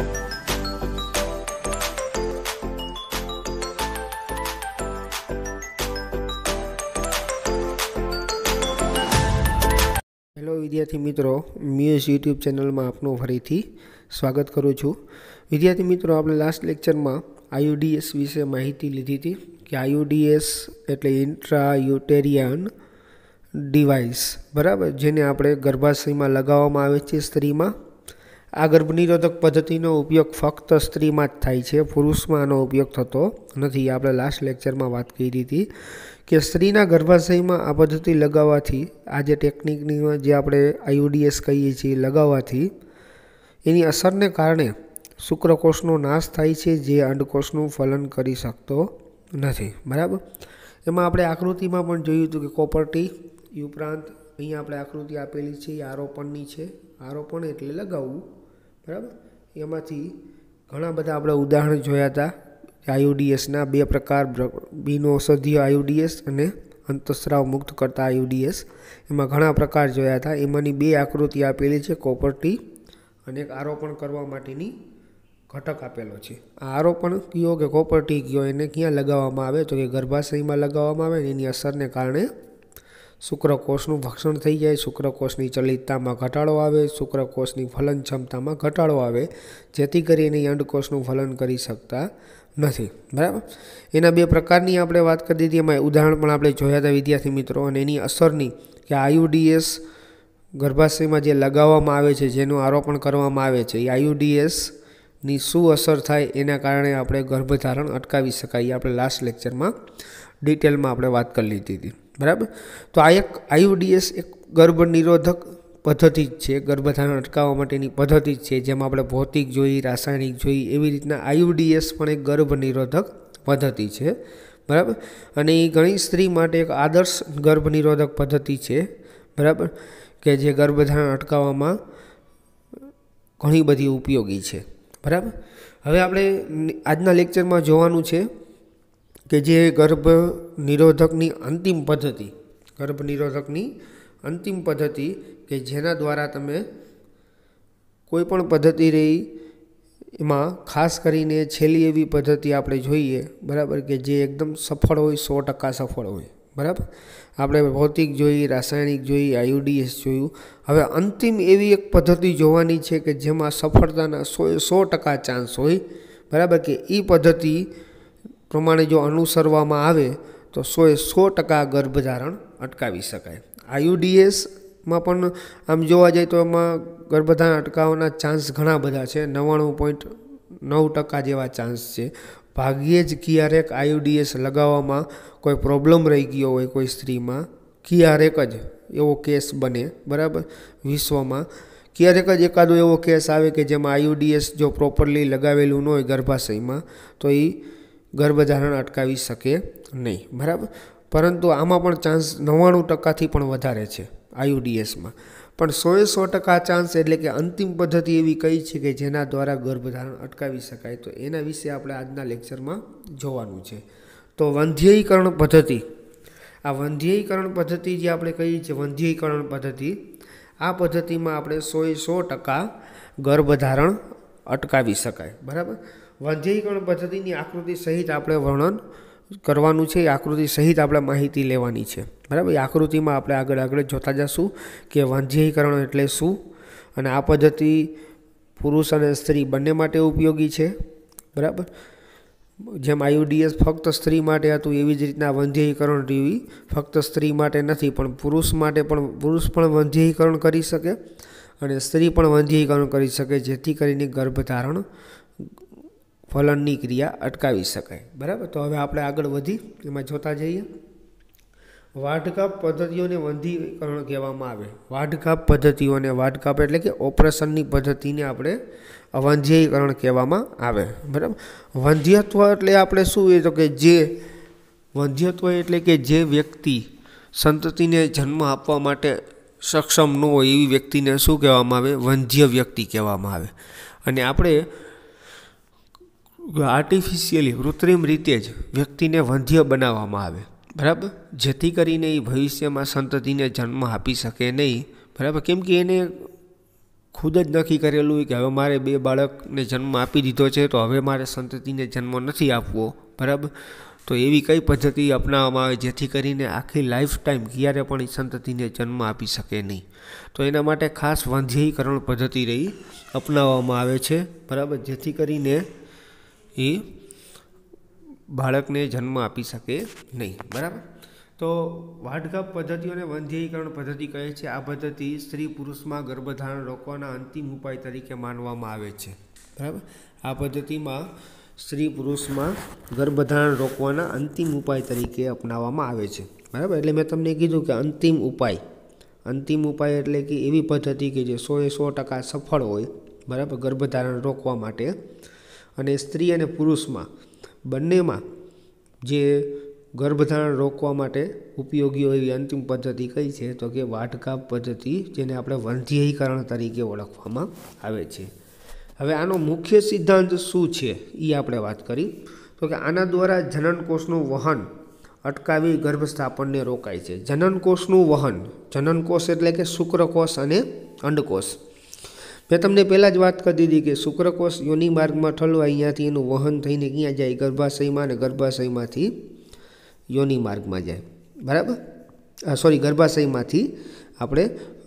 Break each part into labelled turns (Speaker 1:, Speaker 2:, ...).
Speaker 1: hello વિદ્યાર્થી મિત્રો muse YouTube ચેનલમાં આપનું ફરીથી સ્વાગત કરું છું વિદ્યાર્થી મિત્રો આપણે લાસ્ટ લેક્ચરમાં આયુડીએસ વિશે માહિતી લીધી હતી કે આયુડીએસ એટલે ઇન્ટ્રા યુટેરિયન ડિવાઇસ બરાબર જેને આપણે ગર્ભાશયમાં લગાવવામાં આવે છે સ્ત્રીમાં આ ગર્ભનિરોધક પદ્ધતિનો ઉપયોગ ફક્ત સ્ત્રીમાં જ થાય છે પુરુષમાં આનો ઉપયોગ થતો નથી આપણે લાસ્ટ લેક્ચરમાં વાત કરી હતી કે સ્ત્રીના ગર્ભાશયમાં આ પદ્ધતિ લગાવવાથી આ જે ટેકનિકની જે આપણે આઈઓડીએસ કહીએ છીએ લગાવવાથી એની અસરને કારણે શુક્રકોષનો નાશ થાય છે જે અંડકોષનું ફલન કરી શકતો નથી બરાબર એમાં આપણે આકૃતિમાં પણ જોયું હતું કે કોપર્ટી ઉપરાંત અહીંયા આપણે આકૃતિ આપેલી છે એ આરોપણની છે આરોપણ એટલે લગાવવું બરાબર એમાંથી ઘણા બધા આપણે ઉદાહરણ જોયા હતા આયુડીએસના બે પ્રકાર બિનઔષધીય આયુડીએસ અને અંતસ્રાવ મુક્ત કરતા આયુડીએસ એમાં ઘણા પ્રકાર જોયા હતા એમાંની બે આકૃતિ આપેલી છે કોપરટી અને એક આરોપણ કરવા માટેની ઘટક આપેલો છે આ આરોપણ કયો કે કોપરટી કયો એને ક્યાં લગાવવામાં આવે તો કે ગર્ભાશયમાં લગાવવામાં આવે ને એની અસરને કારણે શુક્રકોષનું ભક્ષણ થઈ જાય શુક્રકોષની ચલિતતામાં ઘટાડો આવે શુક્રકોષની ફલન ક્ષમતામાં ઘટાડો આવે જેથી કરીને અંડકોષનું ફલન કરી શકતા નથી બરાબર એના બે પ્રકારની આપણે વાત કરી દીધી એમાં ઉદાહરણ પણ આપણે જોયા હતા વિદ્યાર્થી મિત્રો અને એની અસરની કે આયુડીએસ ગર્ભાશયમાં જે લગાવવામાં આવે છે જેનું આરોપણ કરવામાં આવે છે એ આયુડીએસની શું અસર થાય એના કારણે આપણે ગર્ભધારણ અટકાવી શકાય આપણે લાસ્ટ લેક્ચરમાં ડિટેલમાં આપણે વાત કરી લીધી હતી બરાબર તો આ એક આઈયુડીએસ એક ગર્ભનિરોધક પદ્ધતિ જ છે ગર્ભધારણ અટકાવવા માટેની પદ્ધતિ જ છે જેમાં આપણે ભૌતિક જોઈ રાસાયણિક જોઈ એવી રીતના આઈયુડીએસ પણ એક ગર્ભનિરોધક પદ્ધતિ છે બરાબર અને એ ઘણી સ્ત્રી માટે એક આદર્શ ગર્ભનિરોધક પદ્ધતિ છે બરાબર કે જે ગર્ભધારણ અટકાવવામાં ઘણી બધી ઉપયોગી છે બરાબર હવે આપણે આજના લેક્ચરમાં જોવાનું છે કે જે ગર્ભ નિરોધકની અંતિમ પદ્ધતિ ગર્ભ નિરોધકની અંતિમ પદ્ધતિ કે જેના દ્વારા તમે કોઈપણ પદ્ધતિ રહી એમાં ખાસ કરીને છેલ્લી એવી પદ્ધતિ આપણે જોઈએ બરાબર કે જે એકદમ સફળ હોય સો ટકા સફળ હોય બરાબર આપણે ભૌતિક જોઈ રાસાયણિક જોઈ આયુડીએસ જોયું હવે અંતિમ એવી એક પદ્ધતિ જોવાની છે કે જેમાં સફળતાના સો સો ટકા ચાન્સ હોય બરાબર કે એ પદ્ધતિ પ્રમાણે જો અનુસરવામાં આવે તો સોએ સો ટકા ગર્ભધારણ અટકાવી શકાય આયુડીએસમાં પણ આમ જોવા જઈએ તો એમાં ગર્ભધારણ અટકાવવાના ચાન્સ ઘણા બધા છે નવ્વાણું પોઈન્ટ નવ ટકા જેવા ચાન્સ છે ભાગ્યે જ ક્યારેક આયુડીએસ લગાવવામાં કોઈ પ્રોબ્લેમ રહી ગયો હોય કોઈ સ્ત્રીમાં ક્યારેક જ એવો કેસ બને બરાબર વિશ્વમાં ક્યારેક જ એકાદો એવો કેસ આવે કે જેમાં આયુડીએસ જો પ્રોપરલી લગાવેલું ન હોય ગર્ભાશયમાં તો એ ગર્ભધારણ અટકાવી શકે નહીં બરાબર પરંતુ આમાં પણ ચાન્સ નવ્વાણું ટકાથી પણ વધારે છે આયુડીએસમાં પણ સોએ સો ટકા ચાન્સ એટલે કે અંતિમ પદ્ધતિ એવી કઈ છે કે જેના દ્વારા ગર્ભધારણ અટકાવી શકાય તો એના વિશે આપણે આજના લેક્ચરમાં જોવાનું છે તો વંધ્યયીકરણ પદ્ધતિ આ વંધ્યયીકરણ પદ્ધતિ જે આપણે કહીએ છીએ વંધ્યયીકરણ પદ્ધતિ આ પદ્ધતિમાં આપણે સોએ સો ટકા ગર્ભધારણ અટકાવી શકાય બરાબર વંધ્યીકરણ પદ્ધતિની આકૃતિ સહિત આપણે વર્ણન કરવાનું છે એ આકૃતિ સહિત આપણે માહિતી લેવાની છે બરાબર એ આકૃતિમાં આપણે આગળ આગળ જોતા જશું કે વાંધ્યીકરણ એટલે શું અને આ પદ્ધતિ પુરુષ અને સ્ત્રી બંને માટે ઉપયોગી છે બરાબર જેમ આયુડીએસ ફક્ત સ્ત્રી માટે હતું એવી જ રીતના વંધ્યીકરણ ટીવી ફક્ત સ્ત્રી માટે નથી પણ પુરુષ માટે પણ પુરુષ પણ વંધ્યીકરણ કરી શકે અને સ્ત્રી પણ વંધ્યીકરણ કરી શકે જેથી કરીને ગર્ભધારણ ફલનની ક્રિયા અટકાવી શકાય બરાબર તો હવે આપણે આગળ વધી એમાં જોતા જઈએ વાઢકાપ પદ્ધતિઓને વંધીકરણ કહેવામાં આવે વાઢકાપ પદ્ધતિઓને વાઢકાપ એટલે કે ઓપરેશનની પદ્ધતિને આપણે વંધ્યીકરણ કહેવામાં આવે બરાબર વંધ્યત્વ એટલે આપણે શું એ તો કે જે વંધ્યત્વ એટલે કે જે વ્યક્તિ સંતતિને જન્મ આપવા માટે સક્ષમ ન હોય એવી વ્યક્તિને શું કહેવામાં આવે વંધ્ય વ્યક્તિ કહેવામાં આવે અને આપણે આર્ટિફિશિયલી કૃત્રિમ રીતે જ વ્યક્તિને વંધ્ય બનાવવામાં આવે બરાબર જેથી કરીને એ ભવિષ્યમાં સંતતિને જન્મ આપી શકે નહીં બરાબર કેમ કે એને ખુદ જ નક્કી કરેલું હોય કે હવે મારે બે બાળકને જન્મ આપી દીધો છે તો હવે મારે સંતતિને જન્મ નથી આપવો બરાબર તો એવી કઈ પદ્ધતિ અપનાવવામાં આવે જેથી કરીને આખી લાઈફ ટાઈમ ક્યારે પણ એ સંતતિને જન્મ આપી શકે નહીં તો એના માટે ખાસ વાંધ્યીકરણ પદ્ધતિ રહી અપનાવવામાં આવે છે બરાબર જેથી કરીને એ બાળકને જન્મ આપી શકે નહીં બરાબર તો વાઢકાપ પદ્ધતિઓને વંધ્યીકરણ પદ્ધતિ કહે છે આ પદ્ધતિ સ્ત્રી પુરુષમાં ગર્ભધારણ રોકવાના અંતિમ ઉપાય તરીકે માનવામાં આવે છે બરાબર આ પદ્ધતિમાં સ્ત્રી પુરુષમાં ગર્ભધારણ રોકવાના અંતિમ ઉપાય તરીકે અપનાવવામાં આવે છે બરાબર એટલે મેં તમને કીધું કે અંતિમ ઉપાય અંતિમ ઉપાય એટલે કે એવી પદ્ધતિ કે જે સોએ સો ટકા સફળ હોય બરાબર ગર્ભધારણ રોકવા માટે અને સ્ત્રી અને પુરુષમાં બંનેમાં જે ગર્ભધારણ રોકવા માટે ઉપયોગી હોય એવી અંતિમ પદ્ધતિ કઈ છે તો કે વાટકાપ પદ્ધતિ જેને આપણે વંધ્યીકરણ તરીકે ઓળખવામાં આવે છે હવે આનો મુખ્ય સિદ્ધાંત શું છે એ આપણે વાત કરી તો કે આના દ્વારા જનનકોષનું વહન અટકાવી ગર્ભસ્થાપનને રોકાય છે જનનકોષનું વહન જનનકોષ એટલે કે શુક્રકોષ અને અંડકોષ મેં તમને પહેલાં જ વાત કરી દીધી કે શુક્રકોષ યોનિમાર્ગમાં ઠલવા અહીંયાથી એનું વહન થઈને ક્યાં જાય ગર્ભાશયમાં અને ગર્ભાશયમાંથી યોનિમાર્ગમાં જાય બરાબર આ સોરી ગર્ભાશયમાંથી આપણે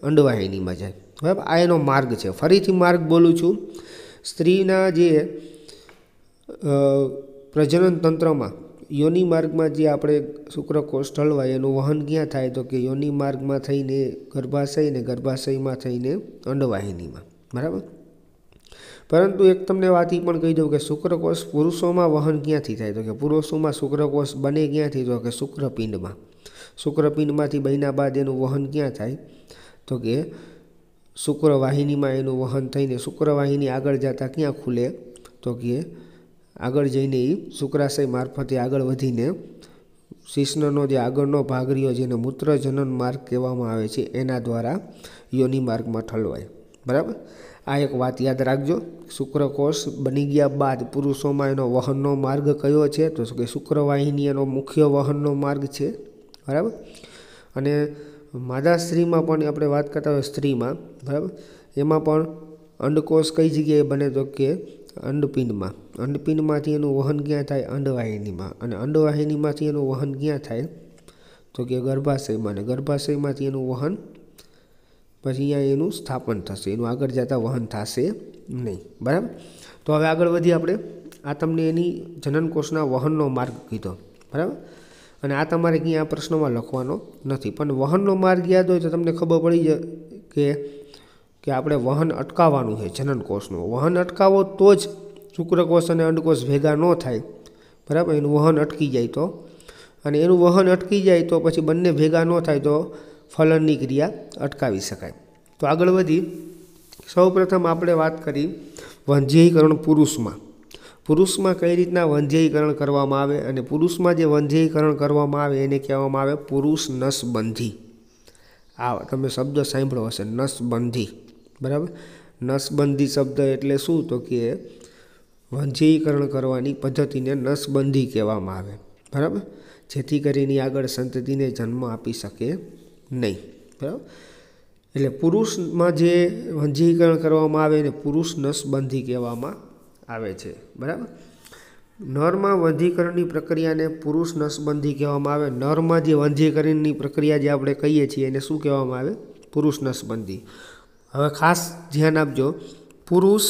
Speaker 1: અંડવાહિનીમાં જાય બરાબર આ એનો માર્ગ છે ફરીથી માર્ગ બોલું છું સ્ત્રીના જે પ્રજનન તંત્રમાં યોની માર્ગમાં જે આપણે શુક્રકોષ ઠલવાય એનું વહન ક્યાં થાય તો કે યોની માર્ગમાં થઈને ગર્ભાશય ને ગર્ભાશયમાં થઈને અંડવાહિનીમાં બરાબર પરંતુ એક તમને વાત એ પણ કહી દઉં કે શુક્રકોષ પુરુષોમાં વહન ક્યાંથી થાય તો કે પુરુષોમાં શુક્રકોષ બને ક્યાંથી તો કે શુક્રપિંડમાં શુક્રપિંડમાંથી બન્યા બાદ એનું વહન ક્યાં થાય તો કે શુક્રવાહિનીમાં એનું વહન થઈને શુક્રવાહિની આગળ જતાં ક્યાં ખુલે તો કે આગળ જઈને એ શુક્રાશય મારફતે આગળ વધીને શિષ્ણનો જે આગળનો ભાગ રહ્યો જેને મૂત્રજનન માર્ગ કહેવામાં આવે છે એના દ્વારા યોનિ માર્ગમાં ઠલવાય બરાબર આ એક વાત યાદ રાખજો શુક્રકોષ બની ગયા બાદ પુરુષોમાં એનો વહનનો માર્ગ કયો છે તો કે શુક્રવાહિની એનો મુખ્ય વહનનો માર્ગ છે બરાબર અને માદા સ્ત્રીમાં પણ આપણે વાત કરતા હોય સ્ત્રીમાં બરાબર એમાં પણ અંડકોષ કઈ જગ્યાએ બને તો કે અંડપિંડમાં અંડપિંડમાંથી એનું વહન ક્યાં થાય અંડવાહિનીમાં અને અંડવાહિનીમાંથી એનું વહન ક્યાં થાય તો કે ગર્ભાશયમાં અને ગર્ભાશયમાંથી એનું વહન પછી અહીંયા એનું સ્થાપન થશે એનું આગળ જતાં વહન થશે નહીં બરાબર તો હવે આગળ વધીએ આપણે આ તમને એની જનનકોષના વહનનો માર્ગ કીધો બરાબર અને આ તમારે ક્યાં આ પ્રશ્નમાં લખવાનો નથી પણ વહનનો માર્ગ યાદ હોય તો તમને ખબર પડી જાય કે કે આપણે વહન અટકાવવાનું છે જનનકોષનું વહન અટકાવો તો જ શુક્રકોષ અને અંડકોષ ભેગા ન થાય બરાબર એનું વહન અટકી જાય તો અને એનું વહન અટકી જાય તો પછી બંને ભેગા ન થાય તો ફલનની ક્રિયા અટકાવી શકાય તો આગળ વધી સૌપ્રથમ આપણે વાત કરી વંધ્યીકરણ પુરુષમાં પુરુષમાં કઈ રીતના વંધ્યીકરણ કરવામાં આવે અને પુરુષમાં જે વંધ્યીકરણ કરવામાં આવે એને કહેવામાં આવે પુરુષ નસબંધી આ તમે શબ્દ સાંભળો હશે નસબંધી બરાબર નસબંધી શબ્દ એટલે શું તો કે વંધ્યીકરણ કરવાની પદ્ધતિને નસબંધી કહેવામાં આવે બરાબર જેથી કરીને આગળ સંતતિને જન્મ આપી શકે નહીં બરાબર એટલે પુરુષમાં જે વંજીકરણ કરવામાં આવે એને પુરુષ નસબંધી કહેવામાં આવે છે બરાબર નરમાં વંધીકરણની પ્રક્રિયાને પુરુષ નસબંધી કહેવામાં આવે નરમાં જે વંધીકરણની પ્રક્રિયા જે આપણે કહીએ છીએ એને શું કહેવામાં આવે પુરુષ નસબંધી હવે ખાસ ધ્યાન આપજો પુરુષ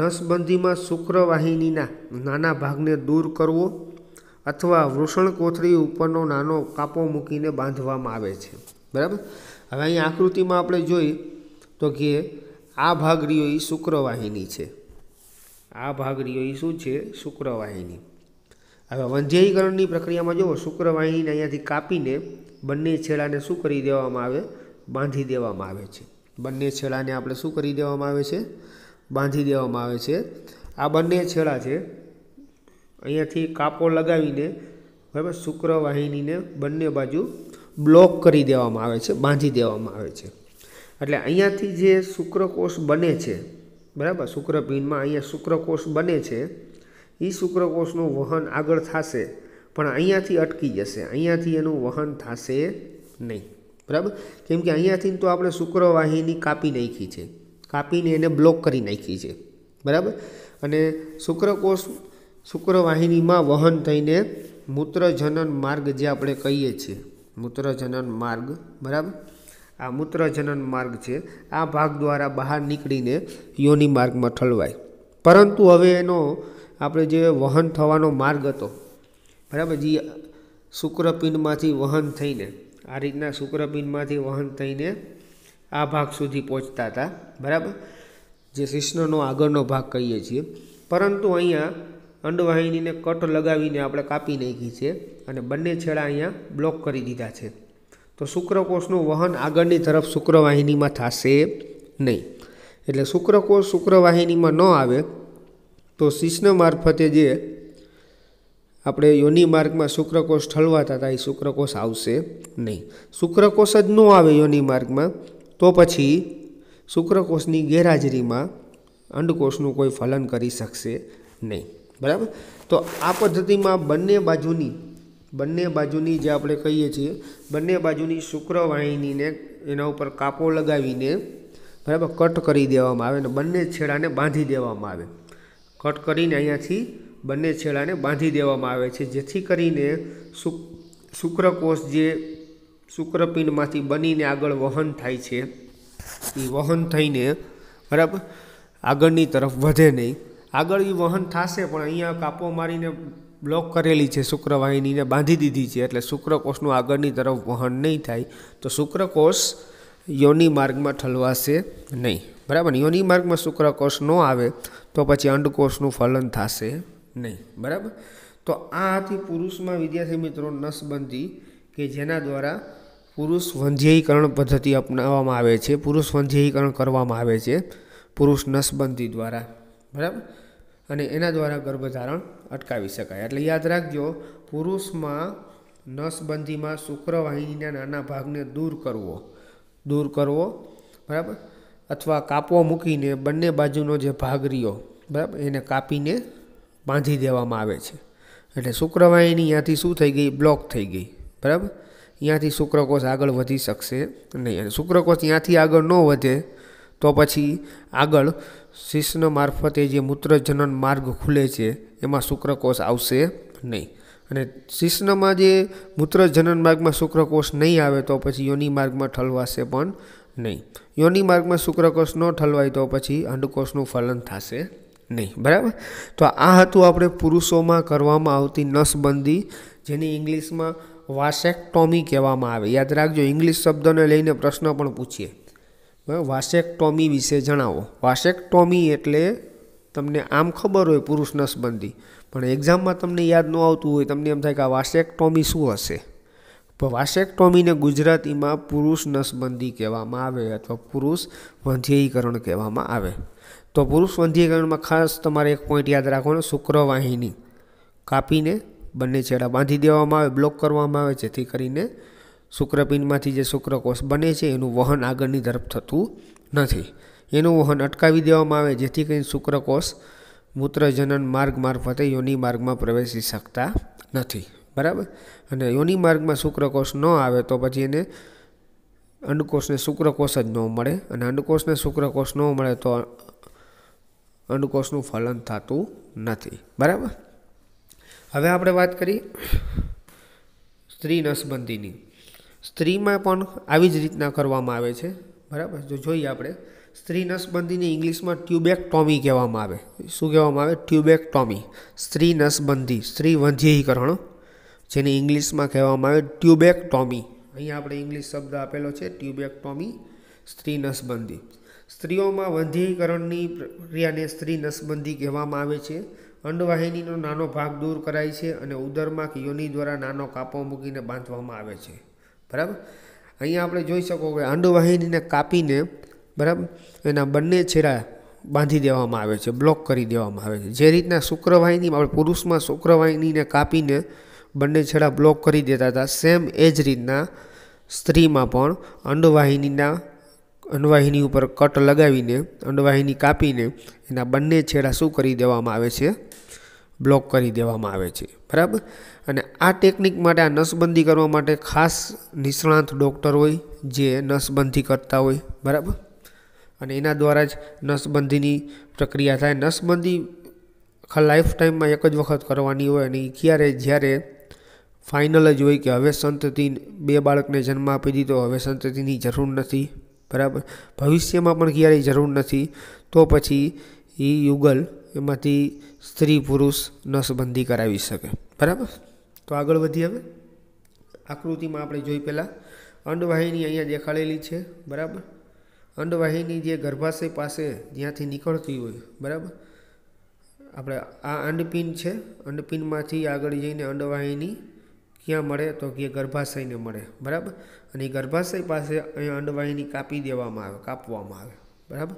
Speaker 1: નસબંધીમાં શુક્રવાહિનીના નાના ભાગને દૂર કરવો અથવા વૃષણ કોથળી ઉપરનો નાનો કાપો મૂકીને બાંધવામાં આવે છે બરાબર હવે અહીં આકૃતિમાં આપણે જોઈએ તો કે આ ભાગરીઓ એ શુક્રવાહિની છે આ ભાગરીઓ એ શું છે શુક્રવાહિની હવે વંધ્યયીકરણની પ્રક્રિયામાં જુઓ શુક્રવાહિનીને અહીંયાથી કાપીને બંને છેડાને શું કરી દેવામાં આવે બાંધી દેવામાં આવે છે બંને છેડાને આપણે શું કરી દેવામાં આવે છે બાંધી દેવામાં આવે છે આ બંને છેડા છે અહીંયાથી કાપો લગાવીને બરાબર શુક્રવાહિનીને બંને બાજુ બ્લોક કરી દેવામાં આવે છે બાંધી દેવામાં આવે છે એટલે અહીંયાથી જે શુક્રકોષ બને છે બરાબર શુક્રપિંડમાં અહીંયા શુક્રકોષ બને છે એ શુક્રકોષનું વહન આગળ થશે પણ અહીંયાથી અટકી જશે અહીંયાથી એનું વહન થશે નહીં બરાબર કેમ કે અહીંયાથી તો આપણે શુક્રવાહિની કાપી નાખી છે કાપીને એને બ્લોક કરી નાખી છે બરાબર અને શુક્રકોષ શુક્રવાહિનીમાં વહન થઈને મૂત્રજનન માર્ગ જે આપણે કહીએ છીએ મૂત્રજનન માર્ગ બરાબર આ મૂત્રજનન માર્ગ છે આ ભાગ દ્વારા બહાર નીકળીને યોનિ માર્ગમાં ઠલવાય પરંતુ હવે એનો આપણે જે વહન થવાનો માર્ગ હતો બરાબર જે શુક્રપિંડમાંથી વહન થઈને આ રીતના શુક્રપિંડમાંથી વહન થઈને આ ભાગ સુધી પહોંચતા હતા બરાબર જે શિષ્ણનો આગળનો ભાગ કહીએ છીએ પરંતુ અહીંયા અંડવાહિનીને કટ લગાવીને આપણે કાપી નાખી છે અને બંને છેડા અહીંયા બ્લોક કરી દીધા છે તો શુક્રકોષનું વહન આગળની તરફ શુક્રવાહિનીમાં થશે નહીં એટલે શુક્રકોષ શુક્રવાહિનીમાં ન આવે તો શિષ્ણ મારફતે જે આપણે યોની માર્ગમાં શુક્રકોષ ઠલવાતા હતા એ શુક્રકોષ આવશે નહીં શુક્રકોષ જ ન આવે યોની માર્ગમાં તો પછી શુક્રકોષની ગેરહાજરીમાં અંડકોષનું કોઈ ફલન કરી શકશે નહીં બરાબર તો આ પદ્ધતિમાં બંને બાજુની બંને બાજુની જે આપણે કહીએ છીએ બંને બાજુની શુક્રવાહિનીને એના ઉપર કાપો લગાવીને બરાબર કટ કરી દેવામાં આવે અને બંને છેડાને બાંધી દેવામાં આવે કટ કરીને અહીંયાથી બંને છેડાને બાંધી દેવામાં આવે છે જેથી કરીને શુક્રકોષ જે શુક્રપિંડમાંથી બનીને આગળ વહન થાય છે એ વહન થઈને બરાબર આગળની તરફ વધે નહીં આગળ એ વહન થશે પણ અહીંયા કાપો મારીને બ્લોક કરેલી છે શુક્રવાહિનીને બાંધી દીધી છે એટલે શુક્રકોષનું આગળની તરફ વહન નહીં થાય તો શુક્રકોષ યોનિ માર્ગમાં ઠલવાશે નહીં બરાબર યોનિ માર્ગમાં શુક્રકોષ ન આવે તો પછી અંડકોષનું ફલન થશે નહીં બરાબર તો આ હતી પુરુષમાં વિદ્યાર્થી મિત્રો નસબંધી કે જેના દ્વારા પુરુષ વંધ્યયીકરણ પદ્ધતિ અપનાવવામાં આવે છે પુરુષ વંધ્યયીકરણ કરવામાં આવે છે પુરુષ નસબંધી દ્વારા બરાબર અને એના દ્વારા ગર્ભધારણ અટકાવી શકાય એટલે યાદ રાખજો પુરુષમાં નસબંધીમાં શુક્રવાહિનીના નાના ભાગને દૂર કરવો દૂર કરવો બરાબર અથવા કાપો મૂકીને બંને બાજુનો જે ભાગ રહ્યો બરાબર એને કાપીને બાંધી દેવામાં આવે છે એટલે શુક્રવાહિની અહીંયાથી શું થઈ ગઈ બ્લોક થઈ ગઈ બરાબર ત્યાંથી શુક્રકોષ આગળ વધી શકશે નહીં અને શુક્રકોષ ત્યાંથી આગળ ન વધે તો પછી આગળ શિષ્ણ મારફતે જે મૂત્રજનન માર્ગ ખુલે છે એમાં શુક્રકોષ આવશે નહીં અને શિષ્ણમાં જે મૂત્રજનન માર્ગમાં શુક્રકોષ નહીં આવે તો પછી યોનિ માર્ગમાં ઠલવાશે પણ નહીં યોનિ માર્ગમાં શુક્રકોષ ન ઠલવાય તો પછી અંડકોષનું ફલન થશે નહીં બરાબર તો આ હતું આપણે પુરુષોમાં કરવામાં આવતી નસબંધી જેની ઇંગ્લિશમાં વાસેક્ટોમી કહેવામાં આવે યાદ રાખજો ઇંગ્લિશ શબ્દને લઈને પ્રશ્ન પણ પૂછીએ બરાબર વાસેક્ટોમી વિશે જણાવો વાસેક્ટોમી એટલે તમને આમ ખબર હોય પુરુષ નસબંધી પણ એક્ઝામમાં તમને યાદ ન આવતું હોય તમને એમ થાય કે આ વાસેક્ટોમી શું હશે વાસેક્ટોમીને ગુજરાતીમાં પુરુષ નસબંધી કહેવામાં આવે અથવા પુરુષ વંધ્યીકરણ કહેવામાં આવે તો પુરુષ વંધ્યીકરણમાં ખાસ તમારે એક પોઈન્ટ યાદ રાખવાનો શુક્રવાહિની કાપીને બંને છેડા બાંધી દેવામાં આવે બ્લોક કરવામાં આવે જેથી કરીને શુક્રપિંડમાંથી જે શુક્રકોષ બને છે એનું વહન આગળની તરફ થતું નથી એનું વહન અટકાવી દેવામાં આવે જેથી કરીને શુક્રકોષ મૂત્રજનન માર્ગ મારફતે યોની માર્ગમાં પ્રવેશી શકતા નથી બરાબર અને યોની માર્ગમાં શુક્રકોષ ન આવે તો પછી એને અંડકોષને શુક્રકોષ જ ન મળે અને અંડકોષને શુક્રકોષ ન મળે તો અંડકોષનું ફલન થતું નથી બરાબર હવે આપણે વાત કરી સ્ત્રી નસબંધીની સ્ત્રીમાં પણ આવી જ રીતના કરવામાં આવે છે બરાબર જો જોઈએ આપણે સ્ત્રી નસબંધીને ઇંગ્લિશમાં ટ્યુબેક ટોમી કહેવામાં આવે શું કહેવામાં આવે ટોમી સ્ત્રી નસબંધી સ્ત્રી વંધ્યીકરણ જેને ઇંગ્લિશમાં કહેવામાં આવે ટ્યુબેક ટોમી અહીંયા આપણે ઇંગ્લિશ શબ્દ આપેલો છે ટોમી સ્ત્રી નસબંધી સ્ત્રીઓમાં વંધ્યીકરણની પ્રક્રિયાને સ્ત્રી નસબંધી કહેવામાં આવે છે અંડવાહિનીનો નાનો ભાગ દૂર કરાય છે અને ઉદરમાં કે યોની દ્વારા નાનો કાપો મૂકીને બાંધવામાં આવે છે બરાબર અહીંયા આપણે જોઈ શકો કે અંડવાહિનીને કાપીને બરાબર એના બંને છેડા બાંધી દેવામાં આવે છે બ્લોક કરી દેવામાં આવે છે જે રીતના શુક્રવાહિની આપણે પુરુષમાં શુક્રવાહિનીને કાપીને બંને છેડા બ્લોક કરી દેતા હતા સેમ એ જ રીતના સ્ત્રીમાં પણ અંડવાહિનીના અંડવાહિની ઉપર કટ લગાવીને અંડવાહિની કાપીને એના બંને છેડા શું કરી દેવામાં આવે છે બ્લોક કરી દેવામાં આવે છે બરાબર અને આ ટેકનિક માટે આ નસબંધી કરવા માટે ખાસ નિષ્ણાંત ડૉક્ટર હોય જે નસબંધી કરતા હોય બરાબર અને એના દ્વારા જ નસબંધીની પ્રક્રિયા થાય નસબંધી આખા લાઈફ ટાઈમમાં એક જ વખત કરવાની હોય અને એ ક્યારે જ્યારે ફાઇનલ જ હોય કે હવે સંતતિ બે બાળકને જન્મ આપી દીધો હવે સંતતિની જરૂર નથી બરાબર ભવિષ્યમાં પણ ક્યારેય જરૂર નથી તો પછી એ યુગલ એમાંથી સ્ત્રી પુરુષ નસબંધી કરાવી શકે બરાબર તો આગળ વધીએ હવે આકૃતિમાં આપણે જોઈ પહેલાં અંડવાહિની અહીંયા દેખાડેલી છે બરાબર અંડવાહિની જે ગર્ભાશય પાસે જ્યાંથી નીકળતી હોય બરાબર આપણે આ અંડપિન છે અંડપિનમાંથી આગળ જઈને અંડવાહિની ક્યાં મળે તો કે ગર્ભાશયને મળે બરાબર અને ગર્ભાશય પાસે અહીંયા અંડવાહિની કાપી દેવામાં આવે કાપવામાં આવે બરાબર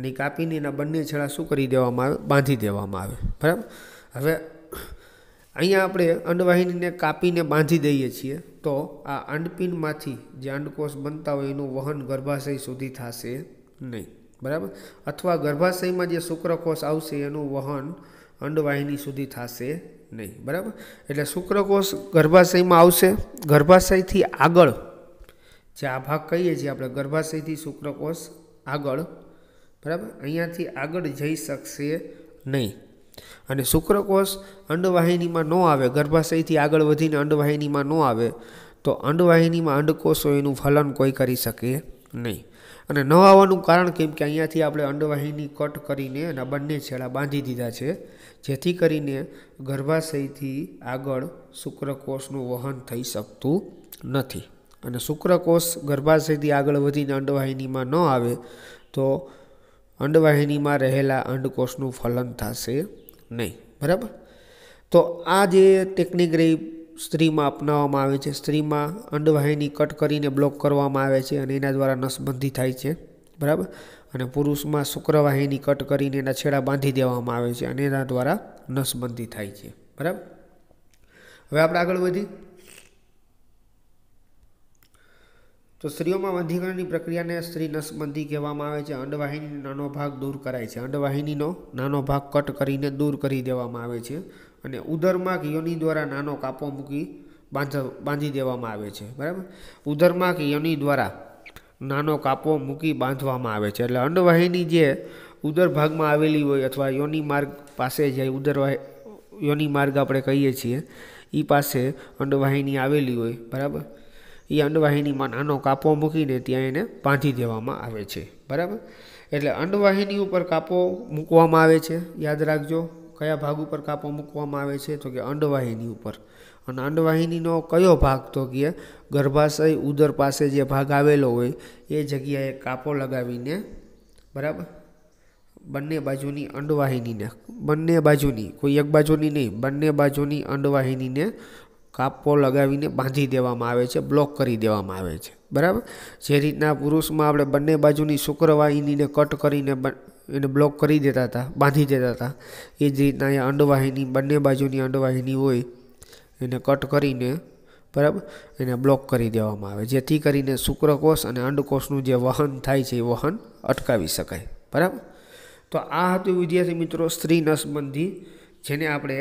Speaker 1: અને કાપીને એના બંને છેડા શું કરી દેવામાં આવે બાંધી દેવામાં આવે બરાબર હવે અહીંયા આપણે અંડવાહિનીને કાપીને બાંધી દઈએ છીએ તો આ અંડપિનમાંથી જે અંડકોષ બનતા હોય એનું વહન ગર્ભાશય સુધી થશે નહીં બરાબર અથવા ગર્ભાશયમાં જે શુક્રકોષ આવશે એનું વહન અંડવાહિની સુધી થશે નહીં બરાબર એટલે શુક્રકોષ ગર્ભાશયમાં આવશે ગર્ભાશયથી આગળ જે આ ભાગ કહીએ છીએ આપણે ગર્ભાશયથી શુક્રકોષ આગળ બરાબર અહીંયાથી આગળ જઈ શકશે નહીં અને શુક્રકોષ અંડવાહિનીમાં ન આવે ગર્ભાશયથી આગળ વધીને અંડવાહિનીમાં ન આવે તો અંડવાહિનીમાં અંડકોષો એનું ફલન કોઈ કરી શકે નહીં અને ન આવવાનું કારણ કેમ કે અહીંયાથી આપણે અંડવાહિની કટ કરીને અને બંને છેડા બાંધી દીધા છે જેથી કરીને ગર્ભાશયથી આગળ શુક્રકોષનું વહન થઈ શકતું નથી અને શુક્રકોષ ગર્ભાશયથી આગળ વધીને અંડવાહિનીમાં ન આવે તો અંડવાહિનીમાં રહેલા અંડકોષનું ફલન થશે નહીં બરાબર તો આ જે ટેકનિક રહી સ્ત્રીમાં અપનાવવામાં આવે છે સ્ત્રીમાં અંડવાહિની કટ કરીને બ્લોક કરવામાં આવે છે અને એના દ્વારા નસબંધી થાય છે બરાબર અને પુરુષમાં શુક્રવાહિની કટ કરીને એના છેડા બાંધી દેવામાં આવે છે અને એના દ્વારા નસબંધી થાય છે બરાબર હવે આપણે આગળ વધી તો સ્ત્રીઓમાં વંધ્યીકરણની પ્રક્રિયાને સ્ત્રી નસબંધી કહેવામાં આવે છે અંડવાહિની નાનો ભાગ દૂર કરાય છે અંડવાહિનીનો નાનો ભાગ કટ કરીને દૂર કરી દેવામાં આવે છે અને ઉદરમાર્ગ યોની દ્વારા નાનો કાપો મૂકી બાંધ બાંધી દેવામાં આવે છે બરાબર ઉદરમાર્ગ યોની દ્વારા નાનો કાપો મૂકી બાંધવામાં આવે છે એટલે અંડવાહિની જે ઉદર ભાગમાં આવેલી હોય અથવા યોનિ માર્ગ પાસે જે ઉદરવાહી યોનિ માર્ગ આપણે કહીએ છીએ એ પાસે અંડવાહિની આવેલી હોય બરાબર એ અંડવાહિનીમાં નાનો કાપો મૂકીને ત્યાં એને બાંધી દેવામાં આવે છે બરાબર એટલે અંડવાહિની ઉપર કાપો મૂકવામાં આવે છે યાદ રાખજો કયા ભાગ ઉપર કાપો મૂકવામાં આવે છે તો કે અંડવાહિની ઉપર અને અંડવાહિનીનો કયો ભાગ તો કે ગર્ભાશય ઉદર પાસે જે ભાગ આવેલો હોય એ જગ્યાએ કાપો લગાવીને બરાબર બંને બાજુની અંડવાહિનીને બંને બાજુની કોઈ એક બાજુની નહીં બંને બાજુની અંડવાહિનીને કાપો લગાવીને બાંધી દેવામાં આવે છે બ્લોક કરી દેવામાં આવે છે બરાબર જે રીતના પુરુષમાં આપણે બંને બાજુની શુક્રવાહિનીને કટ કરીને એને બ્લોક કરી દેતા હતા બાંધી દેતા હતા એ જ રીતના એ અંડવાહિની બંને બાજુની અંડવાહિની હોય એને કટ કરીને બરાબર એને બ્લોક કરી દેવામાં આવે જેથી કરીને શુક્રકોષ અને અંડકોષનું જે વહન થાય છે એ વહન અટકાવી શકાય બરાબર તો આ હતું વિદ્યાર્થી મિત્રો સ્ત્રી નસબંધી જેને આપણે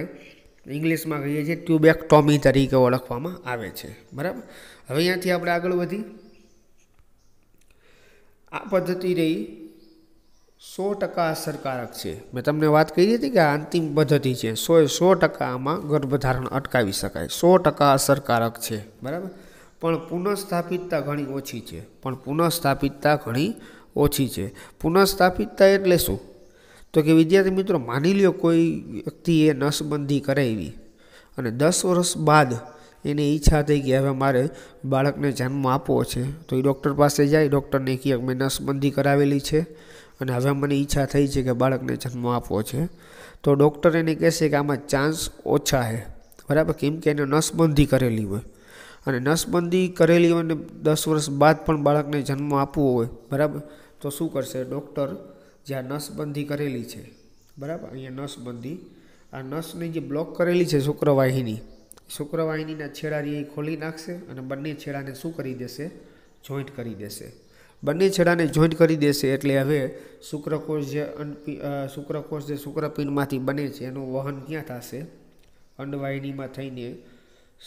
Speaker 1: ઇંગ્લિશમાં કહીએ છીએ ટ્યુબેક ટોમી તરીકે ઓળખવામાં આવે છે બરાબર હવે અહીંયાથી આપણે આગળ વધી આ પદ્ધતિ રહી સો ટકા અસરકારક છે મેં તમને વાત કરી હતી કે આ અંતિમ પદ્ધતિ છે સો સો ટકામાં ગર્ભધારણ અટકાવી શકાય સો ટકા અસરકારક છે બરાબર પણ પુનઃસ્થાપિતતા ઘણી ઓછી છે પણ પુનઃસ્થાપિતતા ઘણી ઓછી છે પુનઃસ્થાપિતતા એટલે શું તો કે વિદ્યાર્થી મિત્રો માની લ્યો કોઈ વ્યક્તિએ નસબંધી કરાવી અને દસ વર્ષ બાદ એને ઈચ્છા થઈ કે હવે મારે બાળકને જન્મ આપવો છે તો એ ડૉક્ટર પાસે જાય ડૉક્ટરને કહે મેં નસબંધી કરાવેલી છે અને હવે મને ઈચ્છા થઈ છે કે બાળકને જન્મ આપવો છે તો ડૉક્ટર એને કહેશે કે આમાં ચાન્સ ઓછા છે બરાબર કેમ કે એને નસબંધી કરેલી હોય અને નસબંધી કરેલી હોય ને દસ વર્ષ બાદ પણ બાળકને જન્મ આપવો હોય બરાબર તો શું કરશે ડૉક્ટર જ્યાં નસબંધી કરેલી છે બરાબર અહીંયા નસબંધી આ નસની જે બ્લોક કરેલી છે શુક્રવાહિની શુક્રવાહિનીના છેડા એ ખોલી નાખશે અને બંને છેડાને શું કરી દેશે જોઈન્ટ કરી દેશે બંને છેડાને જોઈન્ટ કરી દેશે એટલે હવે શુક્રકોષ જે શુક્રકોષ જે શુક્રપિંડમાંથી બને છે એનું વહન ક્યાં થશે અંડવાહિનીમાં થઈને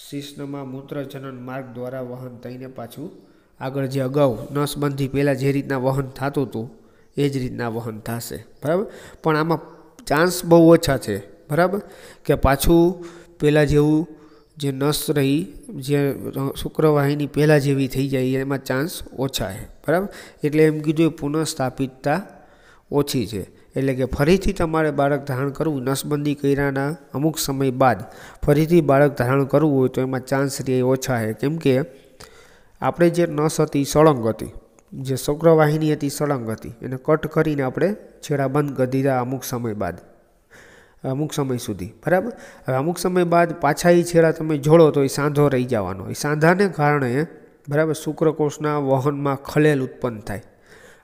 Speaker 1: શિષ્ણમાં મૂત્રજનન માર્ગ દ્વારા વહન થઈને પાછું આગળ જે અગાઉ નસબંધી પહેલાં જે રીતના વહન થતું હતું એ જ રીતના વહન થશે બરાબર પણ આમાં ચાન્સ બહુ ઓછા છે બરાબર કે પાછું પહેલાં જેવું જે નસ રહી જે શુક્રવાહિની પહેલાં જેવી થઈ જાય એમાં ચાન્સ ઓછા છે બરાબર એટલે એમ કીધું એ પુનઃસ્થાપિતતા ઓછી છે એટલે કે ફરીથી તમારે બાળક ધારણ કરવું નસબંધી કર્યાના અમુક સમય બાદ ફરીથી બાળક ધારણ કરવું હોય તો એમાં ચાન્સ રહે ઓછા છે કેમ કે આપણે જે નસ હતી સળંગ હતી જે શુક્રવાહિની હતી સળંગ હતી એને કટ કરીને આપણે છેડા બંધ કરી દીધા અમુક સમય બાદ અમુક સમય સુધી બરાબર હવે અમુક સમય બાદ પાછા એ છેડા તમે જોડો તો એ સાંધો રહી જવાનો એ સાંધાને કારણે બરાબર શુક્રકોષના વહનમાં ખલેલ ઉત્પન્ન થાય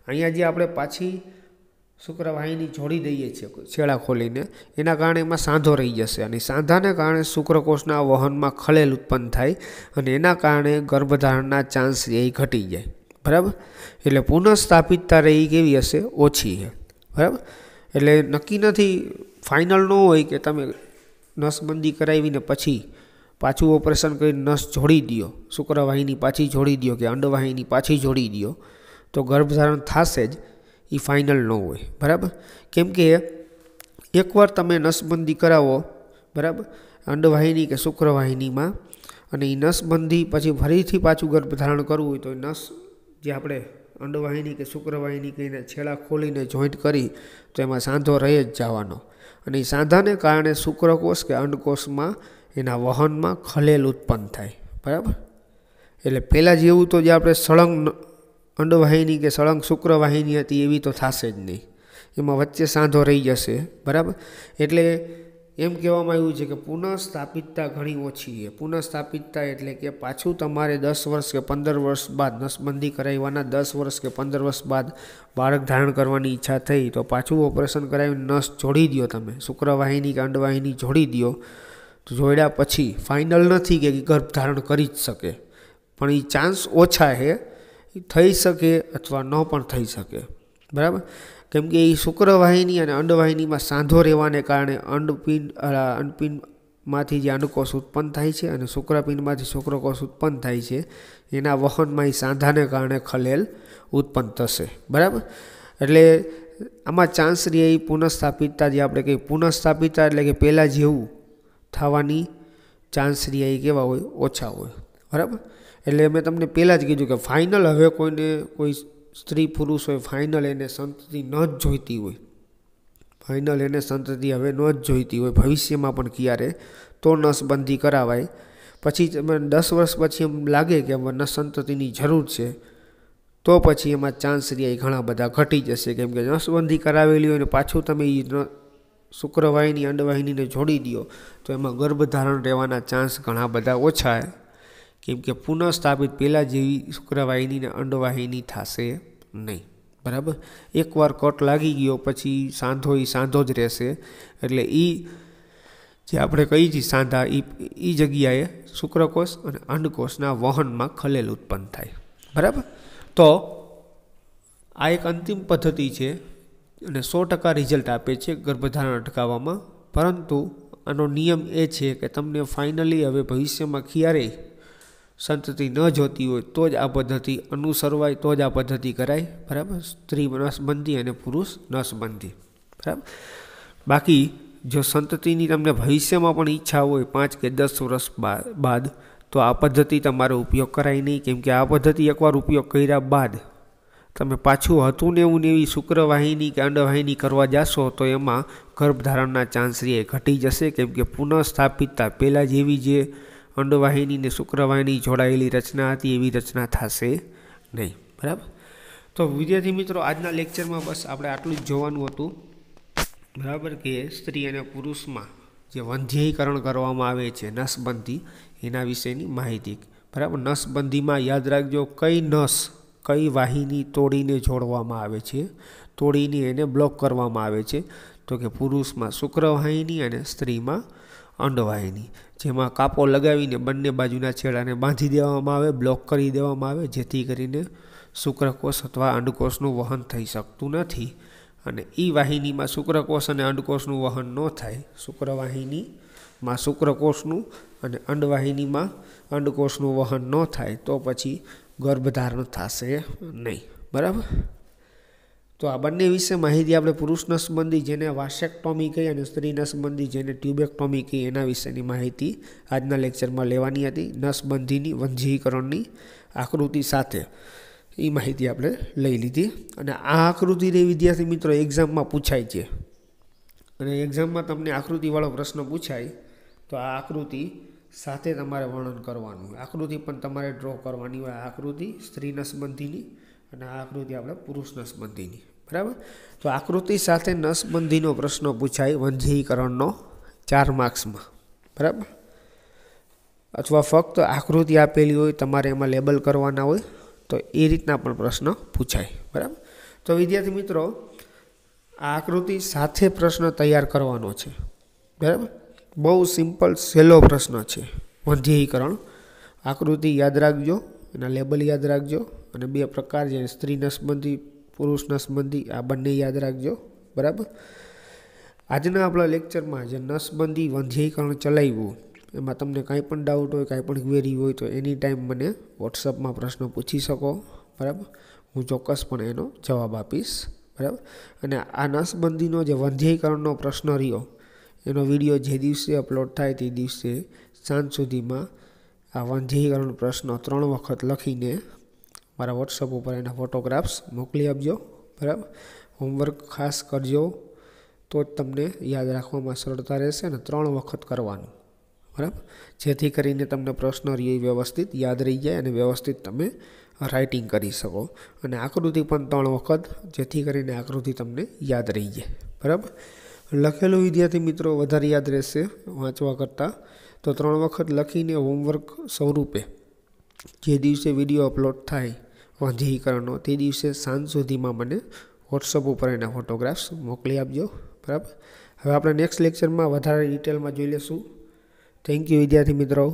Speaker 1: અહીંયા જે આપણે પાછી શુક્રવાહિની જોડી દઈએ છીએ છેડા ખોલીને એના કારણે એમાં સાંધો રહી જશે અને સાંધાને કારણે શુક્રકોષના વહનમાં ખલેલ ઉત્પન્ન થાય અને એના કારણે ગર્ભધારણના ચાન્સ એ ઘટી જાય બરાબર એટલે પુનઃસ્થાપિતતા રહી કેવી હશે ઓછી છે બરાબર એટલે નક્કી નથી ફાઇનલ ન હોય કે તમે નસબંદી કરાવીને પછી પાછું ઓપરેશન કરીને નસ જોડી દો શુક્રવાહિની પાછી જોડી દો કે અંડવાહિની પાછી જોડી દો તો ગર્ભધારણ થશે જ એ ફાઇનલ ન હોય બરાબર કેમ કે એકવાર તમે નસબંધી કરાવો બરાબર અંડવાહિની કે શુક્રવાહિનીમાં અને એ નસબંધી પછી ફરીથી પાછું ગર્ભધારણ કરવું હોય તો નસ જે આપણે અંડવાહિની કે શુક્રવાહિની કહીને છેડા ખોલીને જોઈન્ટ કરી તો એમાં સાંધો રહી જ જવાનો અને એ સાંધાને કારણે શુક્રકોષ કે અંડકોષમાં એના વહનમાં ખલેલ ઉત્પન્ન થાય બરાબર એટલે પહેલાં જેવું તો જે આપણે સળંગ અંડવાહિની કે સળંગ શુક્રવાહિની હતી એવી તો થશે જ નહીં એમાં વચ્ચે સાંધો રહી જશે બરાબર એટલે એમ કહેવામાં આવ્યું છે કે પુનઃસ્થાપિતતા ઘણી ઓછી છે પુનઃસ્થાપિતતા એટલે કે પાછું તમારે દસ વર્ષ કે પંદર વર્ષ બાદ નસબંધી કરાવવાના દસ વર્ષ કે પંદર વર્ષ બાદ બાળક ધારણ કરવાની ઈચ્છા થઈ તો પાછું ઓપરેશન કરાવીને નસ જોડી દો તમે શુક્રવાહિની કે અંડવાહિની જોડી દો તો જોડ્યા પછી ફાઇનલ નથી કે ગર્ભ ધારણ કરી જ શકે પણ એ ચાન્સ ઓછા છે થઈ શકે અથવા ન પણ થઈ શકે બરાબર કેમ કે એ શુક્રવાહિની અને અંડવાહિનીમાં સાંધો રહેવાને કારણે અંડપિંડ અંડપિંડમાંથી જે અંડકોષ ઉત્પન્ન થાય છે અને શુક્રપિંડમાંથી શુક્રકોષ ઉત્પન્ન થાય છે એના વહનમાં એ સાંધાને કારણે ખલેલ ઉત્પન્ન થશે બરાબર એટલે આમાં ચાન્સ રહે એ પુનઃસ્થાપિતતા જે આપણે કહીએ પુનઃસ્થાપિતતા એટલે કે પહેલાં જેવું થવાની ચાન્સ રહે કેવા હોય ઓછા હોય બરાબર એટલે મેં તમને પહેલાં જ કીધું કે ફાઇનલ હવે કોઈને કોઈ સ્ત્રી પુરુષ હોય ફાઇનલ એને સંતતિ ન જ જોઈતી હોય ફાઇનલ એને સંતતિ હવે ન જ જોઈતી હોય ભવિષ્યમાં પણ ક્યારે તો નસબંધી કરાવાય પછી દસ વર્ષ પછી એમ લાગે કે નસ સંતતિની જરૂર છે તો પછી એમાં ચાન્સ રહ્યા ઘણા બધા ઘટી જશે કેમ કે નસબંધી કરાવેલી હોય ને પાછું તમે એ શુક્રવાહિની અંડવાહિનીને જોડી દો તો એમાં ગર્ભધારણ રહેવાના ચાન્સ ઘણા બધા ઓછા કેમકે કે પુનઃસ્થાપિત પહેલાં જેવી શુક્રવાહિની અને અંડવાહિની થશે નહીં બરાબર એકવાર કટ લાગી ગયો પછી સાંધો એ સાંધો જ રહેશે એટલે એ જે આપણે કહીએ છીએ સાંધા એ એ જગ્યાએ શુક્રકોષ અને અંડકોષના વહનમાં ખલેલ ઉત્પન્ન થાય બરાબર તો આ એક અંતિમ પદ્ધતિ છે અને સો ટકા રિઝલ્ટ આપે છે ગર્ભધારણ અટકાવવામાં પરંતુ આનો નિયમ એ છે કે તમને ફાઇનલી હવે ભવિષ્યમાં ક્યારેય સંતતિ ન જોતી હોય તો જ આ પદ્ધતિ અનુસરવાય તો જ આ પદ્ધતિ કરાય બરાબર સ્ત્રી નસબંધી અને પુરુષ નસબંધી બરાબર બાકી જો સંતતિની તમને ભવિષ્યમાં પણ ઈચ્છા હોય પાંચ કે દસ વર્ષ બાદ તો આ પદ્ધતિ તમારો ઉપયોગ કરાય નહીં કેમ કે આ પદ્ધતિ એકવાર ઉપયોગ કર્યા બાદ તમે પાછું હતું ને એવું એવી શુક્રવાહિની કે અંડવાહિની કરવા જશો તો એમાં ગર્ભધારણના ચાન્સ રહે ઘટી જશે કેમ કે પુનઃસ્થાપિતતા પહેલાં જેવી જે અંડવાહિની ને શુક્રવાહિની જોડાયેલી રચના હતી એવી રચના થશે નહીં બરાબર તો વિદ્યાર્થી મિત્રો આજના લેક્ચરમાં બસ આપણે આટલું જ જોવાનું હતું બરાબર કે સ્ત્રી અને પુરુષમાં જે વંધ્યયીકરણ કરવામાં આવે છે નસબંધી એના વિશેની માહિતી બરાબર નસબંધીમાં યાદ રાખજો કઈ નસ કઈ વાહિની તોડીને જોડવામાં આવે છે તોડીને એને બ્લોક કરવામાં આવે છે તો કે પુરુષમાં શુક્રવાહિની અને સ્ત્રીમાં અંડવાહિની જેમાં કાપો લગાવીને બંને બાજુના છેડાને બાંધી દેવામાં આવે બ્લોક કરી દેવામાં આવે જેથી કરીને શુક્રકોષ અથવા અંડકોષનું વહન થઈ શકતું નથી અને એ વાહિનીમાં શુક્રકોષ અને અંડકોષનું વહન ન થાય શુક્રવાહિનીમાં શુક્રકોષનું અને અંડવાહિનીમાં અંડકોષનું વહન ન થાય તો પછી ગર્ભધારણ થશે નહીં બરાબર તો આ બંને વિશે માહિતી આપણે પુરુષના સંબંધી જેને વાસેક્ટોમી કહી અને સ્ત્રીના સંબંધી જેને ટ્યુબેક્ટોમી કહી એના વિશેની માહિતી આજના લેક્ચરમાં લેવાની હતી નસબંધીની વંજીકરણની આકૃતિ સાથે એ માહિતી આપણે લઈ લીધી અને આ આકૃતિને વિદ્યાર્થી મિત્રો એક્ઝામમાં પૂછાય છે અને એક્ઝામમાં તમને આકૃતિવાળો પ્રશ્ન પૂછાય તો આ આકૃતિ સાથે તમારે વર્ણન કરવાનું આકૃતિ પણ તમારે ડ્રો કરવાની હોય આકૃતિ સ્ત્રીના સંબંધીની અને આ આકૃતિ આપણે પુરુષના સંબંધીની બરાબર તો આકૃતિ સાથે નસબંધીનો પ્રશ્ન પૂછાય વંધ્યીકરણનો ચાર માર્ક્સમાં બરાબર અથવા ફક્ત આકૃતિ આપેલી હોય તમારે એમાં લેબલ કરવાના હોય તો એ રીતના પણ પ્રશ્ન પૂછાય બરાબર તો વિદ્યાર્થી મિત્રો આ આકૃતિ સાથે પ્રશ્ન તૈયાર કરવાનો છે બરાબર બહુ સિમ્પલ સહેલો પ્રશ્ન છે વંધ્યીકરણ આકૃતિ યાદ રાખજો એના લેબલ યાદ રાખજો અને બે પ્રકાર જે સ્ત્રી નસબંધી પુરુષના સંબંધી આ બંને યાદ રાખજો બરાબર આજના આપણા લેક્ચરમાં જે નસબંધી વંધ્યીકરણ ચલાવ્યું એમાં તમને કાંઈ પણ ડાઉટ હોય કાંઈ પણ ક્વેરી હોય તો એની ટાઈમ મને વોટ્સઅપમાં પ્રશ્ન પૂછી શકો બરાબર હું ચોક્કસપણે એનો જવાબ આપીશ બરાબર અને આ નસબંધીનો જે વંધ્યીકરણનો પ્રશ્ન રહ્યો એનો વિડીયો જે દિવસે અપલોડ થાય તે દિવસે સાંજ સુધીમાં આ વંધ્યીકરણ પ્રશ્ન ત્રણ વખત લખીને મારા વોટ્સઅપ ઉપર એના ફોટોગ્રાફ્સ મોકલી આપજો બરાબર હોમવર્ક ખાસ કરજો તો જ તમને યાદ રાખવામાં સરળતા રહેશે અને ત્રણ વખત કરવાનું બરાબર જેથી કરીને તમને પ્રશ્ન એ વ્યવસ્થિત યાદ રહી જાય અને વ્યવસ્થિત તમે રાઇટિંગ કરી શકો અને આકૃતિ પણ ત્રણ વખત જેથી કરીને આકૃતિ તમને યાદ રહી જાય બરાબર લખેલું વિદ્યાર્થી મિત્રો વધારે યાદ રહેશે વાંચવા કરતાં તો ત્રણ વખત લખીને હોમવર્ક સ્વરૂપે જે દિવસે વિડીયો અપલોડ થાય વાંધીકરણનો તે દિવસે સાંજ સુધીમાં મને વોટ્સઅપ ઉપર એના ફોટોગ્રાફ્સ મોકલી આપજો બરાબર હવે આપણે નેક્સ્ટ લેક્ચરમાં વધારે ડિટેલમાં જોઈ લઈશું થેન્ક યુ વિદ્યાર્થી મિત્રો